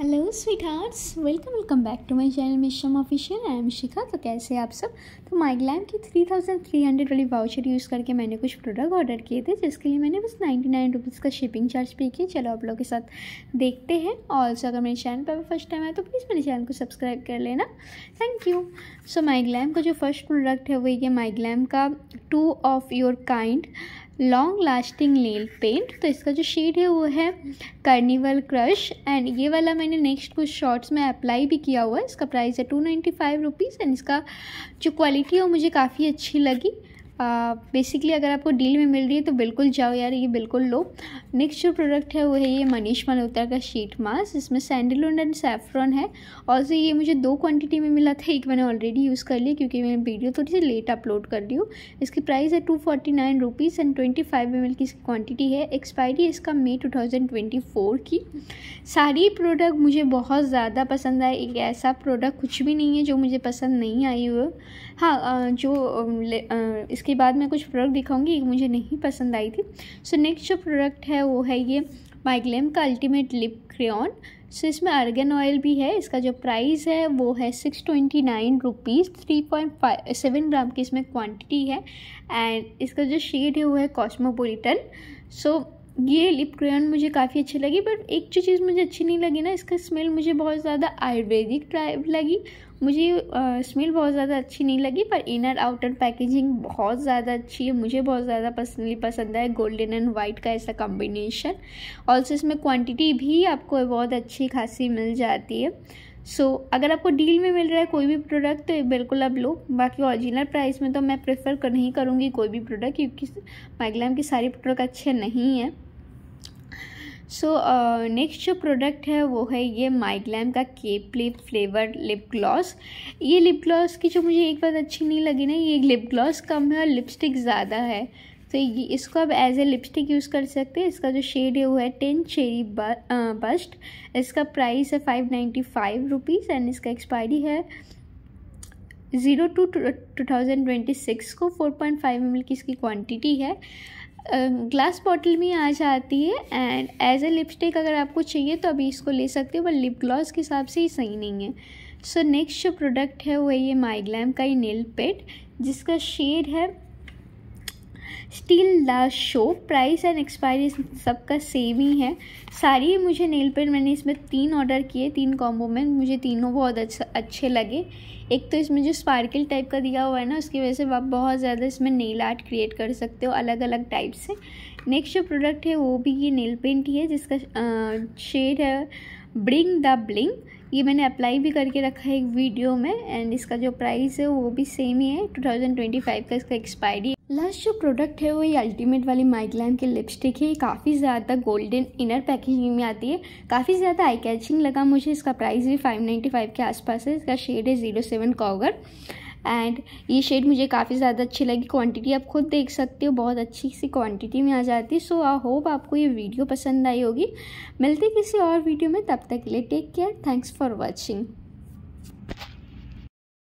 hello sweet hearts welcome welcome back to my channel मिशम official I am Shikha तो कैसे आप सब तो माइग्लैम की 3300 वाली वाउचर यूज़ करके मैंने कुछ प्रोडक्ट ऑर्डर किए थे जिसके लिए मैंने बस 99 नाइन रुपीज़ का शिपिंग चार्ज पे किया चलो आप लोगों के साथ देखते हैं ऑल्सो अगर मेरे चैनल पर फर्स्ट टाइम आए तो प्लीज़ मेरे चैनल को सब्सक्राइब कर लेना थैंक यू सो माइग्लैम का जो फर्स्ट प्रोडक्ट है वो ये माइग्लैम का two of your kind long lasting nail paint तो इसका जो शेड है वो है कार्निवल क्रश एंड ये वाला मैंने नेक्स्ट कुछ शॉर्ट्स में अप्लाई भी किया हुआ है इसका प्राइस है two ninety five rupees and इसका जो क्वालिटी है वो मुझे काफ़ी अच्छी लगी बेसिकली अगर आपको डील में मिल रही है तो बिल्कुल जाओ यार ये बिल्कुल लो नेक्स्ट जो प्रोडक्ट है वो है ये मनीष मल्होत्रा का शीट मास्क इसमें सैंडलवुड एंड सेफ्रॉन है ऑल्सो ये मुझे दो क्वांटिटी में मिला था एक मैंने ऑलरेडी यूज़ कर लिया क्योंकि मैं वीडियो थोड़ी सी लेट अपलोड कर रही हूँ इसकी प्राइस है two forty nine rupees and twenty five M L की इसकी क्वान्टिटी है एक्सपायरी इसका May two thousand twenty four की सारी प्रोडक्ट मुझे बहुत ज़्यादा पसंद आए एक ऐसा प्रोडक्ट कुछ भी नहीं है जो मुझे पसंद नहीं आई हुआ हाँ जो इसकी इसके बाद मैं कुछ प्रोडक्ट दिखाऊंगी मुझे नहीं पसंद आई थी सो so, नेक्स्ट जो प्रोडक्ट है वो है ये माइग्लेम का ultimate lip crayon so so, इसमें अर्गन ऑयल भी है इसका जो प्राइस है वो है six twenty nine rupees three point five seven gram की इसमें क्वांटिटी है एंड इसका जो शेड है वो है कॉस्मोपोलिटन सो so, ये लिप क्रेयन मुझे काफ़ी अच्छी लगी बट एक जो चीज़ मुझे अच्छी नहीं लगी ना इसका स्मेल मुझे बहुत ज़्यादा आयुर्वेदिक टाइप लगी मुझे स्मेल बहुत ज़्यादा अच्छी नहीं लगी पर इनर आउटर पैकेजिंग बहुत ज़्यादा अच्छी है मुझे बहुत ज़्यादा पर्सनली पसंद है गोल्डन एंड वाइट का ऐसा कॉम्बिनेशन ऑल्सो इसमें क्वान्टिटी भी आपको बहुत अच्छी खासी मिल जाती है सो so, अगर आपको डील में मिल रहा है कोई भी प्रोडक्ट तो बिल्कुल आप लो बाकी ओरिजिनल प्राइस में तो मैं प्रेफर कर नहीं करूँगी कोई भी प्रोडक्ट क्योंकि मैगलैम के सारे प्रोडक्ट अच्छे नहीं हैं सो नेक्स्ट uh, जो प्रोडक्ट है वो है ये माइग्लैम का केप लिप फ्लेवर लिप ग्लॉस ये लिप ग्लॉस की जो मुझे एक बात अच्छी नहीं लगी ना ये लिप ग्लॉस कम है और लिपस्टिक ज़्यादा है तो ये इसको आप एज ए लिपस्टिक यूज़ कर सकते हैं इसका जो शेड है वो है टेन चेरी बस्ट इसका प्राइस है five ninety five rupees and इसका एक्सपायरी है zero two two thousand twenty six को फोर पॉइंट फाइव एम की इसकी क्वांटिटी है ग्लास बॉटल में आ जाती है एंड एज ए लिपस्टिक अगर आपको चाहिए तो अभी इसको ले सकते हो पर लिप ग्लॉस के हिसाब से ही सही नहीं है सो नेक्स्ट जो प्रोडक्ट है वो है ये माइग्लैम का ये नेल पेट जिसका शेड है steal the show price and expiry सबका सेम ही है सारी मुझे नेल पेंट मैंने इसमें तीन ऑर्डर किए तीन कॉम्बो में मुझे तीनों बहुत अच्छा अच्छे लगे एक तो इसमें जो स्पार्कल टाइप का दिया हुआ है ना उसकी वजह से आप बहुत ज़्यादा इसमें नेल आर्ट क्रिएट कर सकते हो अलग अलग टाइप से नेक्स्ट जो प्रोडक्ट है वो भी ये नेल पेंट ही है जिसका शेड है ब्रिंग द ब्लिंग ये मैंने अप्लाई भी करके रखा है एक वीडियो में एंड इसका जो प्राइस है वो भी सेम ही है 2025 का इसका एक्सपायरी लास्ट जो प्रोडक्ट है वो ये अल्टीमेट वाली माइग्लैम के लिपस्टिक है ये काफ़ी ज़्यादा गोल्डन इनर पैकेजिंग में आती है काफ़ी ज़्यादा आई कैचिंग लगा मुझे इसका प्राइस भी 595 के आसपास है इसका शेड है जीरो सेवन एंड ये शेड मुझे काफ़ी ज़्यादा अच्छी लगी क्वांटिटी आप खुद देख सकते हो बहुत अच्छी सी क्वांटिटी में आ जाती है सो आई होप आपको ये वीडियो पसंद आई होगी मिलते किसी और वीडियो में तब तक के लिए take care thanks for watching